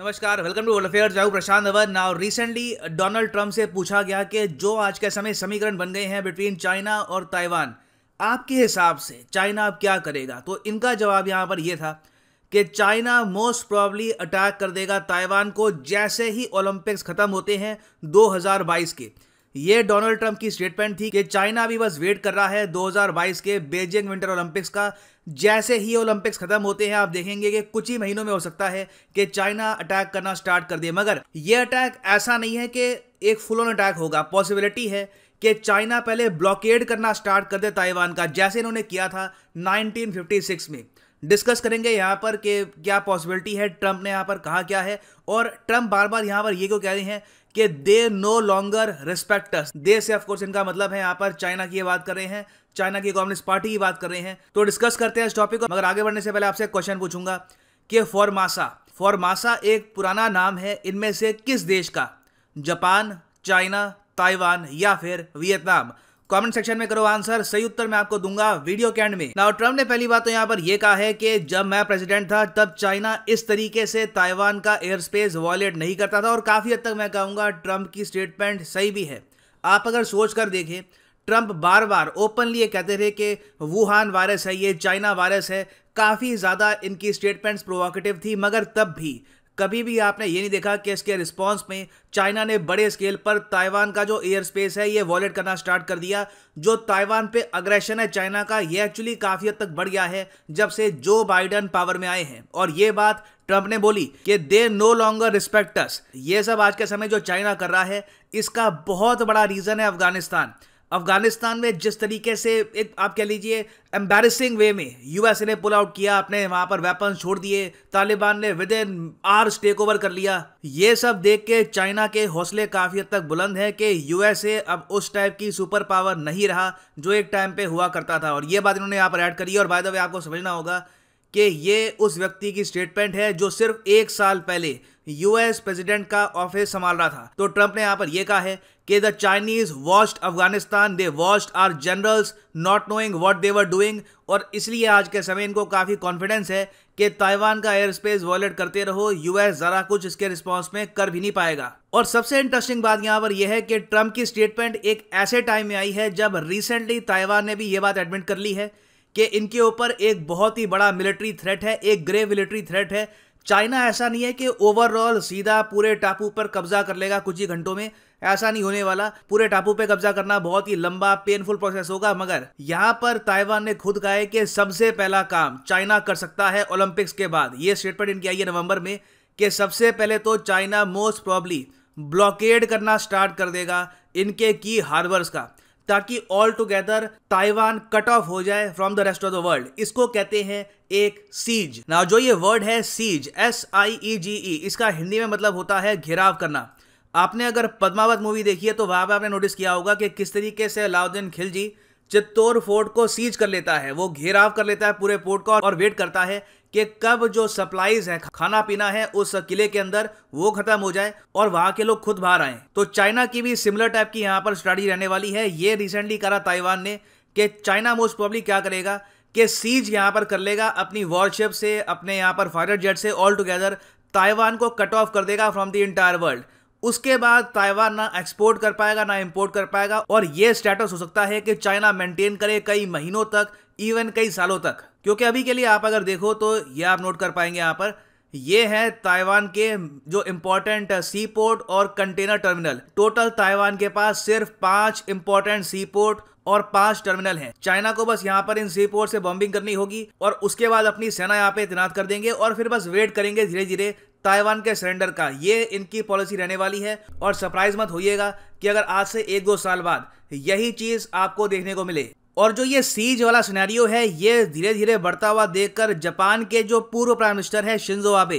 नमस्कार welcome to world affair जाऊ Prashant our now recently Donald Trump से पूछा गया कि जो आज के समय समीकरण बन गए हैं बिटवीन चाइना और ताइवान आपके हिसाब से चाइना अब क्या करेगा तो इनका जवाब यहाँ पर यह था कि चाइना मोस्ट प्रॉबली अटैक कर देगा ताइवान को जैसे ही ओलंपिक्स ख़त्म होते हैं 2022 के ये डोनाल्ड ट्रंप की स्टेटमेंट थी कि चाइना भी बस वेट कर रहा है 2022 के बेजिंग विंटर ओलंपिक्स का जैसे ही ओलंपिक्स खत्म होते हैं आप देखेंगे कि कुछ ही महीनों में हो सकता है कि चाइना अटैक करना स्टार्ट कर दे मगर ये अटैक ऐसा नहीं है कि एक फुल ऑन अटैक होगा पॉसिबिलिटी है कि चाइना पहले ब्लॉकेड करना स्टार्ट कर दे ताइवान का जैसे इन्होंने किया था 1956 में डिस्कस करेंगे यहाँ पर कि क्या पॉसिबिलिटी है ट्रंप ने यहाँ पर कहा क्या है और ट्रंप बार बार यहाँ पर ये क्यों कह रहे हैं कि they no longer respect they say of course इनका मतलब है यहाँ पर चाइना की बात कर रहे हैं चाइना की कम्युनिस्ट पार्टी की बात कर रहे हैं तो डिस्कस करते हैं इस टॉपिक को मगर आगे बढ़ने से पहले आपसे क्वेश्चन पूछूंगा कि फॉर मासा एक पुराना नाम है इनमें से किस देश का जापान चाइना ताइवान या फिर वियतनाम कमेंट सेक्शन में करो आंसर सही उत्तर मैं आपको दूंगा वीडियो के एंड में नाउ ट्रम्प ने पहली बात तो यहाँ पर यह कहा है कि जब मैं प्रेसिडेंट था तब चाइना इस तरीके से ताइवान का एयर स्पेस वॉलेट नहीं करता था और काफी हद तक मैं कहूंगा ट्रंप की स्टेटमेंट सही भी है आप अगर सोच कर देखें ट्रंप बार बार ओपनली ये कहते रहे कि वुहान वायरस है ये चाइना वायरस है काफ़ी ज़्यादा इनकी स्टेटमेंट्स प्रोवोकेटिव थी मगर तब भी कभी भी आपने ये नहीं देखा कि इसके रिस्पांस में चाइना ने बड़े स्केल पर ताइवान का जो एयर स्पेस है ये वॉलेट करना स्टार्ट कर दिया जो ताइवान पे अग्रेशन है चाइना का ये एक्चुअली काफ़ी हद तक बढ़ गया है जब से जो बाइडन पावर में आए हैं और ये बात ट्रंप ने बोली कि दे नो लॉन्गर रिस्पेक्टस ये सब आज के समय जो चाइना कर रहा है इसका बहुत बड़ा रीज़न है अफगानिस्तान अफगानिस्तान में जिस तरीके से एक आप कह लीजिए एम्बेसिंग वे में यूएसए ने पुल आउट किया अपने वहां पर वेपन छोड़ दिए तालिबान ने within hours take over कर लिया ये सब देख के चाइना के हौसले काफी हद तक बुलंद हैं कि यूएसए अब उस टाइप की सुपर पावर नहीं रहा जो एक टाइम पे हुआ करता था और ये बात इन्होंने यहाँ पर ऐड करी और बाय द वे आपको समझना होगा कि ये उस व्यक्ति की स्टेटमेंट है जो सिर्फ एक साल पहले यूएस प्रेसिडेंट का ऑफिस संभाल रहा था तो ट्रंप ने यहाँ पर यह कहा है कि the Chinese watched Afghanistan they watched our generals not knowing what they were doing और इसलिए आज के समय इनको काफ़ी कॉन्फिडेंस है कि ताइवान का एयर स्पेस वॉयलेट करते रहो यूएस ज़रा कुछ इसके रिस्पॉन्स में कर भी नहीं पाएगा और सबसे इंटरेस्टिंग बात यहाँ पर यह है कि ट्रंप की स्टेटमेंट एक ऐसे टाइम में आई है जब रिसेंटली ताइवान ने भी ये बात एडमिट कर ली है कि इनके ऊपर एक बहुत ही बड़ा मिलिट्री थ्रेट है एक ग्रे मिलिट्री थ्रेट है चाइना ऐसा नहीं है कि ओवरऑल सीधा पूरे टापू पर कब्जा कर लेगा कुछ ही घंटों में ऐसा नहीं होने वाला पूरे टापू पे कब्जा करना बहुत ही लंबा पेनफुल प्रोसेस होगा मगर यहाँ पर ताइवान ने खुद कहा है कि सबसे पहला काम चाइना कर सकता है ओलंपिक्स के बाद ये स्टेटमेंट इनकी आई है नवंबर में कि सबसे पहले तो चाइना मोस्ट प्रॉब्ली ब्लॉकेड करना स्टार्ट कर देगा इनके की हार्बर्स का ताकि all together Taiwan cut off हो जाए from the rest of the world इसको कहते हैं एक सीज ना जो ये वर्ड है सीज एस आई ई जी ई इसका हिंदी में मतलब होता है घेराव करना आपने अगर पद्मावत मूवी देखी है तो वहां पर आपने नोटिस किया होगा कि किस तरीके से अलाउद्दीन खिलजी चित्तौर फोर्ट को सीज कर लेता है वो घेराव कर लेता है पूरे फोर्ट का और वेट करता है कि कब जो सप्लाईज है खाना पीना है उस किले के अंदर वो खत्म हो जाए और वहां के लोग खुद बाहर आए तो चाइना की भी सिमिलर टाइप की यहाँ पर स्ट्रेटी रहने वाली है ये रिसेंटली करा ताइवान ने कि चाइना मोस्ट प्रॉब्लम क्या करेगा कि सीज यहाँ पर कर लेगा अपनी वॉरशिप से अपने यहाँ पर फाइटर जेट से ऑल टुगेदर ताइवान को कट ऑफ कर देगा फ्रॉम द इंटायर वर्ल्ड उसके बाद ताइवान ना एक्सपोर्ट कर पाएगा ना इंपोर्ट कर पाएगा और ये स्टेटस हो सकता है कि चाइना मेंटेन करे कई महीनों तक इवन कई सालों तक क्योंकि अभी के लिए आप अगर देखो तो ये आप नोट कर पाएंगे यहाँ पर ये है ताइवान के जो इम्पोर्टेंट सी पोर्ट और कंटेनर टर्मिनल टोटल ताइवान के पास सिर्फ पांच इम्पोर्टेंट सी पोर्ट और पांच टर्मिनल हैं चाइना को बस यहाँ पर इन सी पोर्ट से बॉम्बिंग करनी होगी और उसके बाद अपनी सेना यहाँ पे तैनात कर देंगे और फिर बस वेट करेंगे धीरे धीरे ताइवान के सरेंडर का ये इनकी पॉलिसी रहने वाली है और सरप्राइज मत होइएगा कि अगर आज से एक दो साल बाद यही चीज आपको देखने को मिले और जो ये सीज वाला सिनेरियो है ये धीरे धीरे बढ़ता हुआ देखकर जापान के जो पूर्व प्राइम मिनिस्टर है शिंजो आबे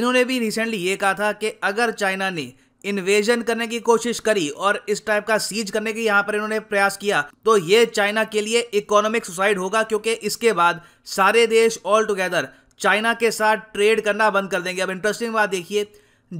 इन्होंने भी रिसेंटली ये कहा था कि अगर चाइना ने इन्वेजन करने की कोशिश करी और इस टाइप का सीज करने की यहाँ पर इन्होंने प्रयास किया तो ये चाइना के लिए इकोनॉमिक सुसाइड होगा क्योंकि इसके बाद सारे देश ऑल टुगेदर चाइना के साथ ट्रेड करना बंद कर देंगे अब इंटरेस्टिंग बात देखिए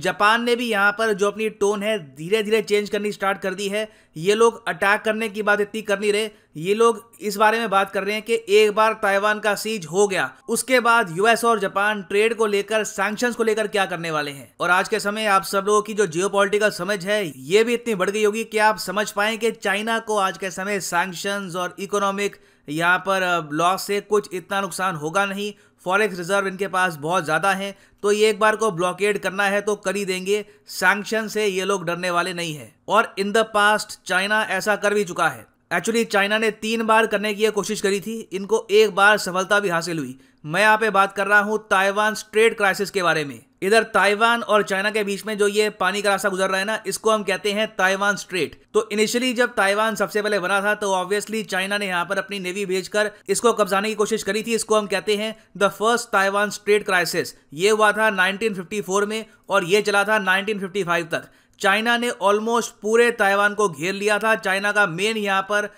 जापान ने भी यहाँ पर जो अपनी टोन है धीरे धीरे चेंज करनी स्टार्ट कर दी है ये लोग अटैक करने की बात इतनी कर नहीं रहे ये लोग इस बारे में बात कर रहे हैं कि एक बार ताइवान का सीज हो गया उसके बाद यूएस और जापान ट्रेड को लेकर सैंक्शंस को लेकर क्या करने वाले हैं और आज के समय आप सब लोगों की जो जियो समझ है ये भी इतनी बढ़ गई होगी कि आप समझ पाए कि चाइना को आज के समय सैंक्शन और इकोनॉमिक यहाँ पर लॉस से कुछ इतना नुकसान होगा नहीं फॉरेक्स रिजर्व इनके पास बहुत ज़्यादा हैं तो ये एक बार को ब्लॉकेड करना है तो कर ही देंगे सैंक्शन से ये लोग डरने वाले नहीं है और इन द पास्ट चाइना ऐसा कर भी चुका है एक्चुअली चाइना ने तीन बार करने की कोशिश करी थी इनको एक बार सफलता भी हासिल हुई मैं यहाँ पे बात कर रहा हूँ ताइवान स्ट्रेट क्राइसिस के बारे में इधर ताइवान और चाइना के बीच में जो ये पानी का रास्ता गुजर रहा है ना इसको हम कहते हैं ताइवान स्ट्रेट तो इनिशियली जब ताइवान सबसे पहले बना था तो ऑब्वियसली चाइना ने यहाँ पर अपनी नेवी भेजकर इसको कब्जाने की कोशिश करी थी इसको हम कहते हैं the first Taiwan strait crisis ये हुआ था 1954 में और ये चला था 1955 तक चाइना ने ऑलमोस्ट पूरे ताइवान को घेर लिया था चाइना का मेन यहाँ पर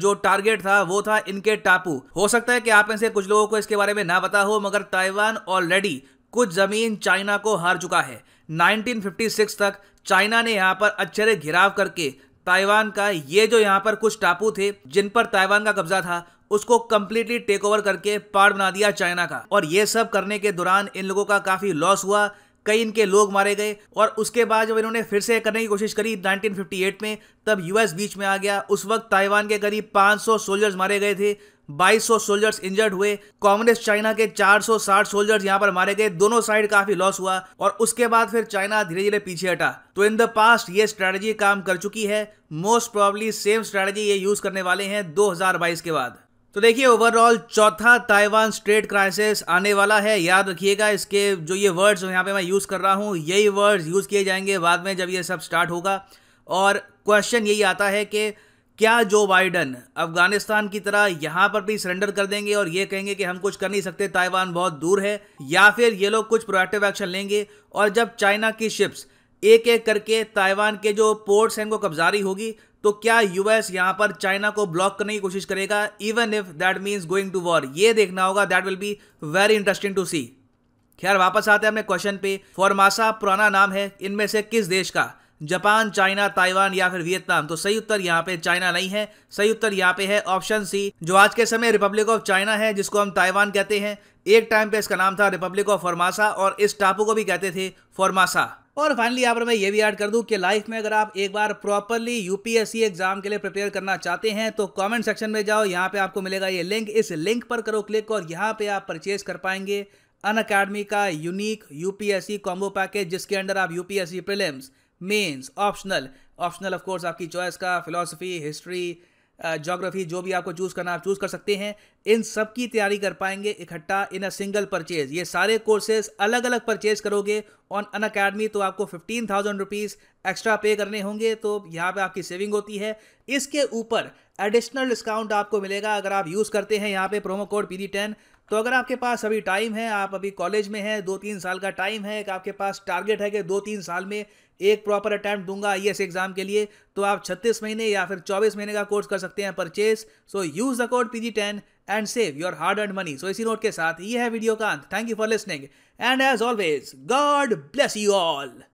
जो टारगेट था वो था इनके टापू हो सकता है कि आप में से कुछ लोगों को इसके बारे में ना पता हो मगर ताइवान ऑलरेडी कुछ जमीन चाइना को हार चुका है 1956 तक चाइना ने यहाँ पर अच्छे से घिराव करके ताइवान का ये जो यहाँ पर कुछ टापू थे जिन पर ताइवान का कब्जा था उसको कम्प्लीटली टेक ओवर करके पार बना दिया चाइना का और ये सब करने के दौरान इन लोगों का काफ़ी लॉस हुआ कई इनके लोग मारे गए और उसके बाद जब इन्होंने फिर से करने की कोशिश करी 1958 में तब यूएस बीच में आ गया उस वक्त ताइवान के करीब 500 सोल्जर्स मारे गए थे 2200 सोल्जर्स इंजर्ड हुए कम्युनिस्ट चाइना के 460 सोल्जर्स यहाँ पर मारे गए दोनों साइड काफी लॉस हुआ और उसके बाद फिर चाइना धीरे धीरे पीछे हटा तो इन द पास्ट ये स्ट्रैटेजी काम कर चुकी है मोस्ट प्रॉब्ली सेम स्ट्रैटेजी ये यूज करने वाले हैं 2022 के बाद तो देखिए ओवरऑल चौथा ताइवान स्ट्रेट क्राइसिस आने वाला है याद रखिएगा इसके जो ये वर्ड्स यहाँ पे मैं यूज़ कर रहा हूँ यही वर्ड्स यूज़ किए जाएंगे बाद में जब ये सब स्टार्ट होगा और क्वेश्चन यही आता है कि क्या जो बाइडन अफगानिस्तान की तरह यहाँ पर भी सरेंडर कर देंगे और ये कहेंगे कि हम कुछ कर नहीं सकते ताइवान बहुत दूर है या फिर ये लोग कुछ प्रोएक्टिव एक्शन लेंगे और जब चाइना की शिप्स एक एक करके ताइवान के जो पोर्ट्स हैं उनको कब्जारी होगी तो क्या यूएस यहां पर चाइना को ब्लॉक करने की कोशिश करेगा even if that means going to war ये देखना होगा that will be very interesting to see खैर वापस आते हैं अपने क्वेश्चन पे फॉरमासा पुराना नाम है इनमें से किस देश का जापान चाइना ताइवान या फिर वियतनाम तो सही उत्तर यहाँ पे चाइना नहीं है सही उत्तर यहाँ पे है ऑप्शन सी जो आज के समय रिपब्लिक ऑफ चाइना है जिसको हम ताइवान कहते हैं एक टाइम पे इसका नाम था रिपब्लिक ऑफ फॉरमासा और इस टापू को भी कहते थे फॉरमासा और फाइनली यहाँ पर मैं ये भी ऐड कर दूँ कि लाइफ में अगर आप एक बार प्रॉपरली यूपीएससी एग्जाम के लिए प्रिपेयर करना चाहते हैं तो कमेंट सेक्शन में जाओ यहाँ पे आपको मिलेगा ये लिंक इस लिंक पर करो क्लिक और यहाँ पे आप परचेज कर पाएंगे अन अकेडमी का यूनिक यूपीएससी कॉम्बो पैकेज जिसके अंडर आप U P mains optional optional of course आपकी चॉइस का फिलोसफी हिस्ट्री जोग्राफी जो भी आपको चूज़ करना आप चूज़ कर सकते हैं इन सब की तैयारी कर पाएंगे इकट्ठा इन अ सिंगल परचेज ये सारे कोर्सेज अलग अलग परचेज करोगे ऑन अन अकेडमी तो आपको फिफ्टीन थाउजेंड रुपीज़ एक्स्ट्रा पे करने होंगे तो यहाँ पे आपकी सेविंग होती है इसके ऊपर एडिशनल डिस्काउंट आपको मिलेगा अगर आप यूज़ करते हैं यहाँ पे promo code P D ten तो अगर आपके पास अभी टाइम है आप अभी कॉलेज में हैं दो तीन साल का टाइम है आपके पास टारगेट है कि दो तीन साल में एक प्रॉपर अटैम्प्ट दूंगा आई एग्ज़ाम e के लिए तो आप 36 महीने या फिर 24 महीने का कोर्स कर सकते हैं purchase so use the code P G ten and save your hard and money so इसी नोट के साथ ये है वीडियो का अंत thank you for listening and as always God bless you all